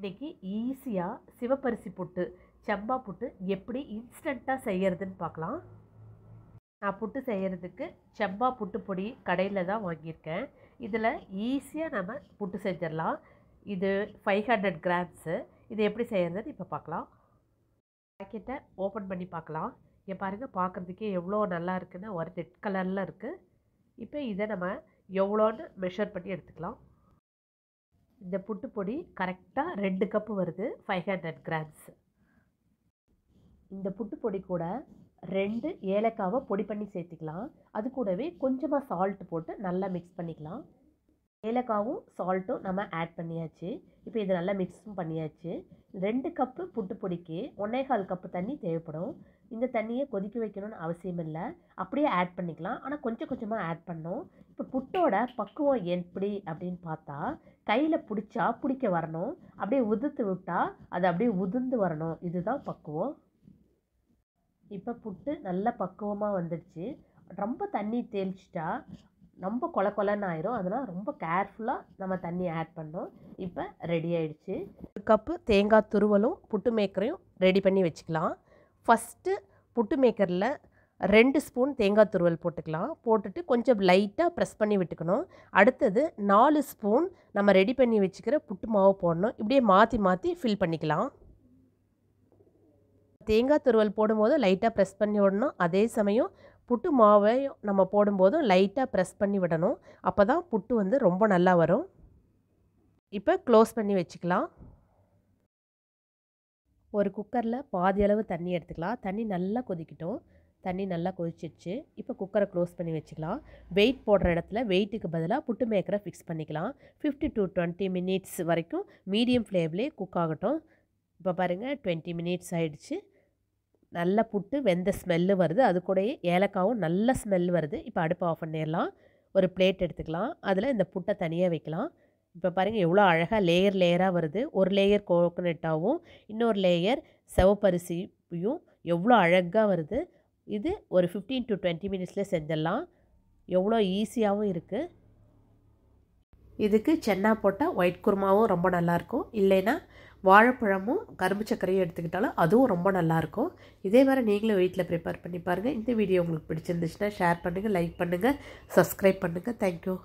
இன்றைக்கி ஈஸியாக சிவப்பரிசி புட்டு செம்பா புட்டு எப்படி இன்ஸ்டண்ட்டாக செய்கிறதுன்னு பார்க்கலாம் நான் புட்டு செய்கிறதுக்கு செம்பா புட்டு பொடி கடையில் தான் வாங்கியிருக்கேன் இதில் ஈஸியாக நம்ம புட்டு செஞ்சிடலாம் இது ஃபைவ் ஹண்ட்ரட் கிராம்ஸு இது எப்படி செய்கிறதுன்னு இப்போ பார்க்கலாம் பேக்கெட்டை ஓப்பன் பண்ணி பார்க்கலாம் இங்கே பாருங்கள் பார்க்குறதுக்கே எவ்வளோ நல்லா இருக்குன்னு ஒரு ரெட் கலரில் இருக்குது இப்போ இதை நம்ம எவ்வளோன்னு மெஷர் பண்ணி எடுத்துக்கலாம் இந்த புட்டு பொடி கரெக்டாக ரெண்டு கப்பு வருது ஃபைவ் ஹண்ட்ரட் கிராம்ஸ் இந்த புட்டு பொடி கூட ரெண்டு ஏலக்காவை பொடி பண்ணி சேர்த்துக்கலாம் அது கூடவே கொஞ்சமாக சால்ட் போட்டு நல்லா மிக்ஸ் பண்ணிக்கலாம் ஏலக்காவும் சால்ட்டும் நம்ம ஆட் பண்ணியாச்சு இப்போ இது நல்லா மிக்ஸும் பண்ணியாச்சு ரெண்டு கப்பு புட்டு பொடிக்கு ஒன்றே கால் கப்பு தண்ணி தேவைப்படும் இந்த தண்ணியை கொதிக்க வைக்கணும்னு அவசியம் இல்லை அப்படியே ஆட் பண்ணிக்கலாம் ஆனால் கொஞ்சம் கொஞ்சமாக ஆட் பண்ணோம் இப்போ புட்டோட பக்குவம் எப்படி அப்படின்னு பார்த்தா கையில் பிடிச்சா பிடிக்க வரணும் அப்படியே உதிர்த்து விட்டால் அது அப்படியே உதிர்ந்து வரணும் இதுதான் பக்குவம் இப்போ புட்டு நல்ல பக்குவமாக வந்துடுச்சு ரொம்ப தண்ணி தெளிச்சிட்டா ரொம்ப கொல கொலன்னு ஆயிரும் அதனால் ரொம்ப கேர்ஃபுல்லாக நம்ம தண்ணி ஆட் பண்ணோம் இப்போ ரெடி ஆயிடுச்சு ஒரு கப்பு தேங்காய் துருவலும் புட்டு மேக்கரையும் ரெடி பண்ணி வச்சுக்கலாம் ஃபஸ்ட்டு புட்டு மேக்கரில் ரெண்டு ஸ்பூன் தேங்காய் துருவல் போட்டுக்கலாம் போட்டுட்டு கொஞ்சம் லைட்டாக ப்ரெஸ் பண்ணி விட்டுக்கணும் அடுத்தது நாலு ஸ்பூன் நம்ம ரெடி பண்ணி வச்சுக்கிற புட்டு மாவு போடணும் இப்படியே மாற்றி மாற்றி ஃபில் பண்ணிக்கலாம் தேங்காய் துருவல் போடும்போது லைட்டாக ப்ரெஸ் பண்ணி விடணும் அதே சமயம் புட்டு மாவை நம்ம போடும்போதும் லைட்டாக ப்ரெஸ் பண்ணி விடணும் அப்போ தான் புட்டு வந்து ரொம்ப நல்லா வரும் இப்போ க்ளோஸ் பண்ணி வச்சுக்கலாம் ஒரு குக்கரில் பாதி அளவு தண்ணி எடுத்துக்கலாம் தண்ணி நல்லா கொதிக்கட்டும் தண்ணி நல்லா கொதிச்சிடுச்சு இப்போ குக்கரை க்ளோஸ் பண்ணி வச்சுக்கலாம் வெயிட் போடுற இடத்துல வெயிட்டுக்கு பதிலாக புட்டு மேக்கரை ஃபிக்ஸ் பண்ணிக்கலாம் ஃபிஃப்டி டு டுவெண்ட்டி மினிட்ஸ் வரைக்கும் மீடியம் ஃப்ளேம்லேயே குக் ஆகட்டும் இப்போ பாருங்கள் டுவெண்ட்டி மினிட்ஸ் ஆகிடுச்சு நல்லா புட்டு வெந்த ஸ்மெல்லு வருது அது கூடயே ஏலக்காவும் நல்ல ஸ்மெல் வருது இப்போ அடுப்பை ஆஃப் பண்ணிடலாம் ஒரு பிளேட் எடுத்துக்கலாம் அதில் இந்த புட்டை தனியாக வைக்கலாம் இப்போ பாருங்கள் எவ்வளோ அழகாக லேயர் லேயராக வருது ஒரு லேயர் கோகோனட்டாகவும் இன்னொரு லேயர் செவப்பரிசியும் எவ்வளோ அழகாக வருது இது ஒரு ஃபிஃப்டீன் டு டுவெண்ட்டி மினிட்ஸில் செஞ்சிடலாம் எவ்வளோ ஈஸியாகவும் இருக்குது இதுக்கு சென்னா போட்டால் ஒயிட் குருமாவும் ரொம்ப நல்லாயிருக்கும் இல்லைன்னா வாழைப்பழமும் கரும்பு சர்க்கரையும் எடுத்துக்கிட்டாலும் அதுவும் ரொம்ப நல்லாயிருக்கும் இதே மாதிரி நீங்களும் வீட்டில் ப்ரிப்பேர் பண்ணி பாருங்கள் இந்த வீடியோ உங்களுக்கு பிடிச்சிருந்துச்சுன்னா ஷேர் பண்ணுங்கள் லைக் பண்ணுங்கள் சப்ஸ்கிரைப் பண்ணுங்கள் தேங்க்யூ